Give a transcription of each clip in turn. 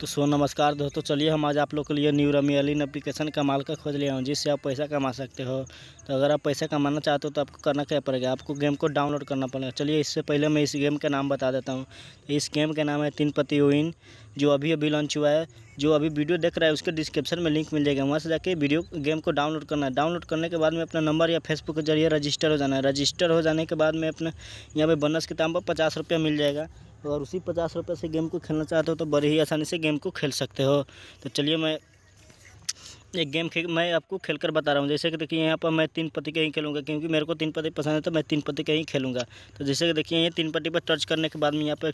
तो सो नमस्कार दोस्तों चलिए हम आज आप लोग के लिए न्यू रमियलिन एप्लीकेशन का माल का खोज लिया हूँ जिससे आप पैसा कमा सकते हो तो अगर आप पैसा कमाना चाहते हो तो आपको करना क्या पड़ेगा आपको गेम को डाउनलोड करना पड़ेगा चलिए इससे पहले मैं इस गेम का नाम बता देता हूँ तो इस गेम का नाम है तीन पति विन जो अभी अभी लॉन्च हुआ है जो अभी वीडियो देख रहा है उसके डिस्क्रिप्शन में लिंक मिल जाएगा वहाँ से जाके वीडियो गेम को डाउनलोड करना है डाउनलोड करने के बाद में अपना नंबर या फेसबुक के जरिए रजिस्टर हो जाना है रजिस्टर हो जाने के बाद में अपना यहाँ पे बनस के दाम पर पचास रुपया मिल जाएगा अगर उसी पचास रुपये से गेम को खेलना चाहते हो तो बड़ी ही आसानी से गेम को खेल सकते हो तो चलिए मैं एक गेम खेल मैं आपको खेल कर बता रहा हूँ जैसे कि देखिए यहाँ पर मैं तीन पति का ही खेलूँगा क्योंकि मेरे को तीन पति पसंद है तो मैं तीन पति का ही खेलूँगा तो जैसे कि देखिए ये तीन पति पर टच करने के बाद में यहाँ पर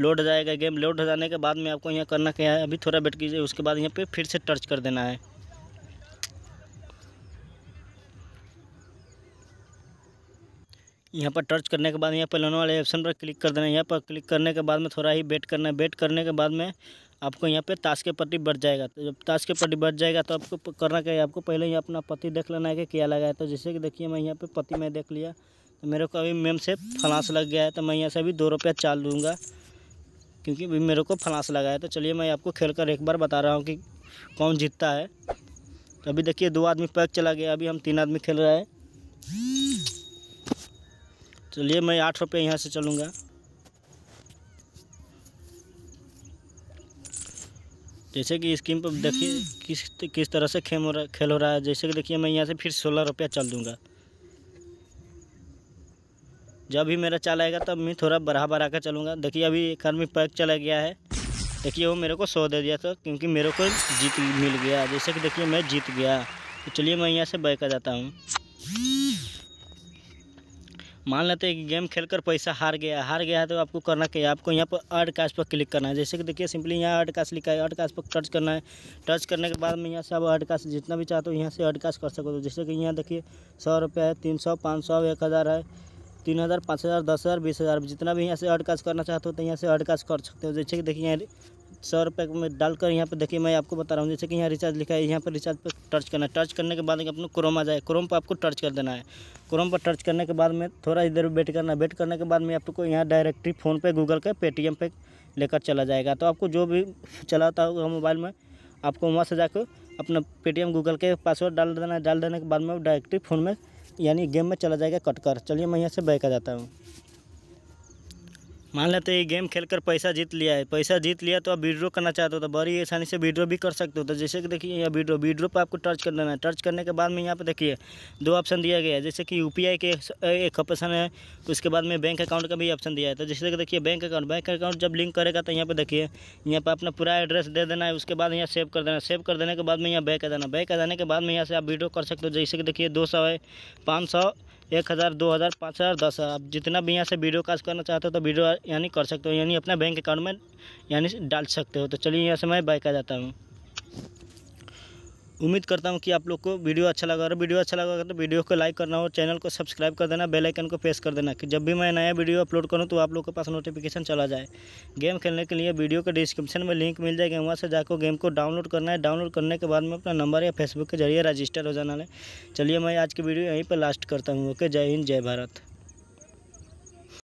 लोड हो जाएगा गेम लोड हो जाने के बाद में आपको यहाँ करना क्या है अभी थोड़ा बैठ कीजिए उसके बाद यहाँ पर फिर से टच कर देना है यहाँ पर टर्च करने के बाद यहाँ पर लोन वाले ऑप्शन पर क्लिक कर देना है यहाँ पर क्लिक करने के बाद में थोड़ा ही वेट करना है वेट करने के बाद में आपको यहाँ पे ताश के पट्टी बढ़ जाएगा तो जब ताश के पट्टी बढ़ जाएगा तो आपको करना क्या है आपको पहले ही अपना पति देख लेना है कि क्या लगा है तो जैसे कि देखिए मैं यहाँ पर पति मैं देख लिया तो मेरे को अभी मेम से फलांस लग गया है तो मैं यहाँ से अभी दो रुपया चाल लूँगा क्योंकि अभी मेरे को फलांस लगा है तो चलिए मैं आपको खेल कर एक बार बता रहा हूँ कि कौन जीतता है तो अभी देखिए दो आदमी पैक चला गया अभी हम तीन आदमी खेल रहे हैं चलिए मैं आठ रुपये यहाँ से चलूँगा जैसे कि स्क्रीन पर देखिए किस किस तरह से खेम हो रहा खेल हो रहा है जैसे कि देखिए मैं यहाँ से फिर सोलह रुपया चल दूँगा जब भी मेरा चाल आएगा तब मैं थोड़ा बढ़ा बढ़ा कर चलूँगा देखिए अभी एक आदमी पैक चला गया है देखिए वो मेरे को सौ दे दिया था क्योंकि मेरे को जीत मिल गया जैसे कि देखिए मैं जीत गया तो चलिए मैं यहाँ से बैक आ जाता हूँ मान लेते हैं कि गेम खेलकर पैसा हार गया हार गया है तो आपको करना क्या है आपको यहाँ पर अर्ड कास्ट पर क्लिक करना है जैसे कि देखिए सिंपली यहाँ अर्ड कास्ट लिखा है अर्ड कास्ट पर टच करना है टच करने के बाद में यहाँ से आप अर्ड कास्ट जितना भी चाहते हो यहाँ से अर्ड कास्ट कर सको हो तो जैसे कि यहाँ देखिए सौ रुपये है तीन सौ पाँच सौ एक हज़ार है तीन हज़ार पाँच हज़ार दस हज़ार बीस हज़ार जितना भी यहाँ से अर्ड कास्ट करना चाहते हो तो यहाँ से अर्ड कास्ट कर सकते हो जैसे कि देखिए यहाँ सौ रुपये में डालकर यहाँ पर देखिए मैं आपको बता रहा हूँ जैसे कि यहाँ रिचार्ज लिखा है यहाँ पर रिचार्ज पर टर्च करना है टर्च करने के बाद अपना क्रोम आ जाए क्रोम पर आपको टर्च कर देना है क्रोम पर टर्च करने के बाद में थोड़ा इधर वेट करना है वेट करने के बाद में आपको यहाँ डायरेक्टली फ़ोन पे गूगल पे पेटीएम पे लेकर चला जाएगा तो आपको जो भी चलाता होगा मोबाइल में आपको वहाँ से जाकर अपना पेटीएम गूगल के पासवर्ड डाल देना है डाल देने के बाद में डायरेक्टली फ़ोन में यानी गेम में चला जाएगा कट कर चलिए मैं यहाँ से बैक आ जाता हूँ मान लेते तो ये गेम खेलकर पैसा जीत लिया है पैसा जीत लिया तो आप विड्रो करना चाहते हो तो बड़ी आसानी से विड्रो भी कर सकते हो तो जैसे कि देखिए यहाँ विड्रो विड्रो पर आपको टच कर देना है टच करने के बाद में यहाँ पर देखिए दो ऑप्शन दिया गया है जैसे कि यू के एक ऑप्शन है तो उसके बाद में बैंक अकाउंट का भी ऑप्शन दिया है तो जैसे कि देखिए बैंक अकाउंट बैंक अकाउंट जब लिंक करेगा तो यहाँ पर देखिए यहाँ पर अपना पूरा एड्रेस दे देना है उसके बाद यहाँ सेव कर देना सेव कर देने के बाद में यहाँ बैक आ जाना बैक आ जाने के बाद में यहाँ से आप विड्रो कर सकते हो जैसे कि देखिए दो सौ है पाँच सौ एक हज़ार दो हज़ार पाँच हज़ार दस हज़ार आप जितना भी यहाँ से वीडियो कास्ट करना चाहते हो तो वीडियो यानी कर सकते हो यानी अपना बैंक अकाउंट में यानी डाल सकते हो तो चलिए यहाँ से मैं बाइक आ जाता हूँ उम्मीद करता हूँ कि आप लोग को वीडियो अच्छा लगा और वीडियो अच्छा लगा तो वीडियो को लाइक करना और चैनल को सब्सक्राइब कर देना बेल आइकन को प्रेस कर देना कि जब भी मैं नया वीडियो अपलोड करूँ तो आप लोग के पास नोटिफिकेशन चला जाए गेम खेलने के लिए वीडियो के डिस्क्रिप्शन में लिंक मिल जाएगा वहाँ से जाकर गेम को डाउनलोड करना है डाउनलोड करने के बाद में अपना नंबर या फेसबुक के जरिए रजिस्टर हो जाना है चलिए मैं आज की वीडियो यहीं पर लास्ट करता हूँ ओके जय हिंद जय भारत